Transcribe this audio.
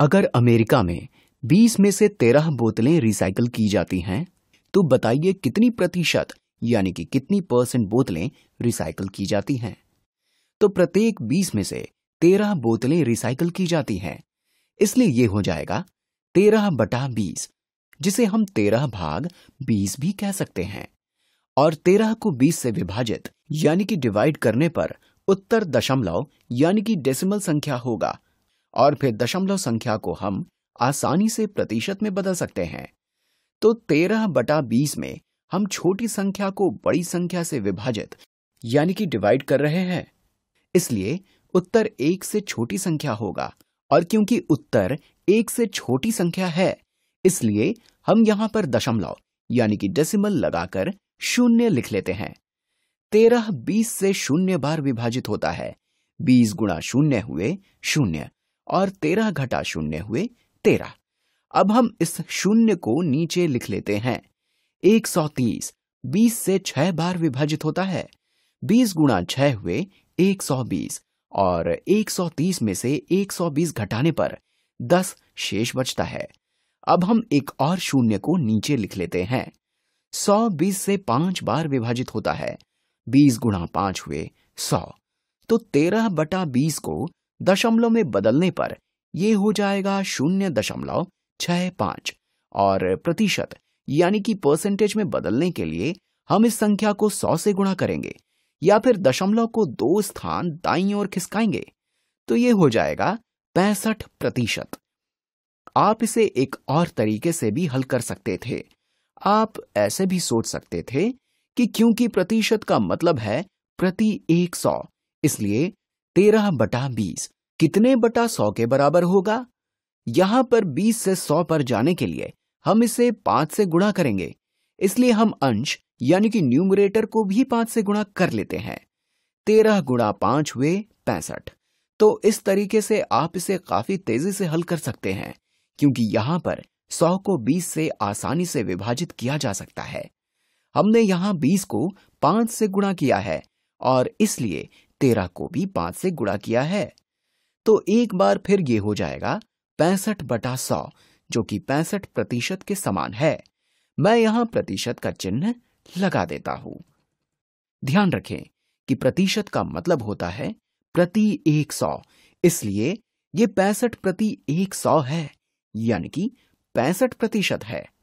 अगर अमेरिका में 20 में से 13 बोतलें रिसाइकल की जाती हैं तो बताइए कितनी प्रतिशत यानी कि कितनी परसेंट बोतलें रिसाइकल की जाती हैं तो प्रत्येक 20 में से 13 बोतलें रिसाइकल की जाती हैं इसलिए ये हो जाएगा 13 बटा 20 जिसे हम 13 भाग 20 भी कह सकते हैं और 13 को 20 से विभाजित यानी कि डिवाइड करने पर उत्तर दशमलव यानी कि डेसिमल संख्या होगा और फिर दशमलव संख्या को हम आसानी से प्रतिशत में बदल सकते हैं तो तेरह बटा बीस में हम छोटी संख्या को बड़ी संख्या से विभाजित यानी कि डिवाइड कर रहे हैं इसलिए उत्तर एक से छोटी संख्या होगा और क्योंकि उत्तर एक से छोटी संख्या है इसलिए हम यहां पर दशमलव यानी कि डेसिमल लगाकर शून्य लिख लेते हैं तेरह बीस से शून्य बार विभाजित होता है बीस गुणा शून्य हुए शून्य और तेरह घटा शून्य हुए तेरह अब हम इस शून्य को नीचे लिख लेते हैं तीस बीस से छह बार विभाजित होता है बीस गुणा छह हुए बीस और तीस में से एक सौ बीस घटाने पर दस शेष बचता है अब हम एक और शून्य को नीचे लिख लेते हैं सौ बीस से पांच बार विभाजित होता है बीस गुणा पांच हुए सौ तो तेरह बटा बीस को दशमलव में बदलने पर यह हो जाएगा शून्य दशमलव छह पांच और प्रतिशत यानी कि परसेंटेज में बदलने के लिए हम इस संख्या को सौ से गुणा करेंगे या फिर दशमलव को दो स्थान दाई ओर खिसकाएंगे तो ये हो जाएगा पैंसठ प्रतिशत आप इसे एक और तरीके से भी हल कर सकते थे आप ऐसे भी सोच सकते थे कि क्योंकि प्रतिशत का मतलब है प्रति एक सौ इसलिए तेरह बटा बीस कितने बटा सौ के बराबर होगा यहां पर बीस से सौ पर जाने के लिए हम इसे पांच से गुणा करेंगे इसलिए हम अंश यानी कि न्यूमरेटर को भी पांच से गुणा कर लेते हैं तेरह गुणा पांच हुए पैंसठ तो इस तरीके से आप इसे काफी तेजी से हल कर सकते हैं क्योंकि यहां पर सौ को बीस से आसानी से विभाजित किया जा सकता है हमने यहां बीस को पांच से गुणा किया है और इसलिए तेरह को भी पांच से गुणा किया है तो एक बार फिर ये हो जाएगा पैंसठ बटा सौ जो कि पैंसठ प्रतिशत के समान है मैं यहां प्रतिशत का चिन्ह लगा देता हूं ध्यान रखें कि प्रतिशत का मतलब होता है प्रति एक सौ इसलिए ये पैंसठ प्रति एक सौ है यानी कि पैंसठ प्रतिशत है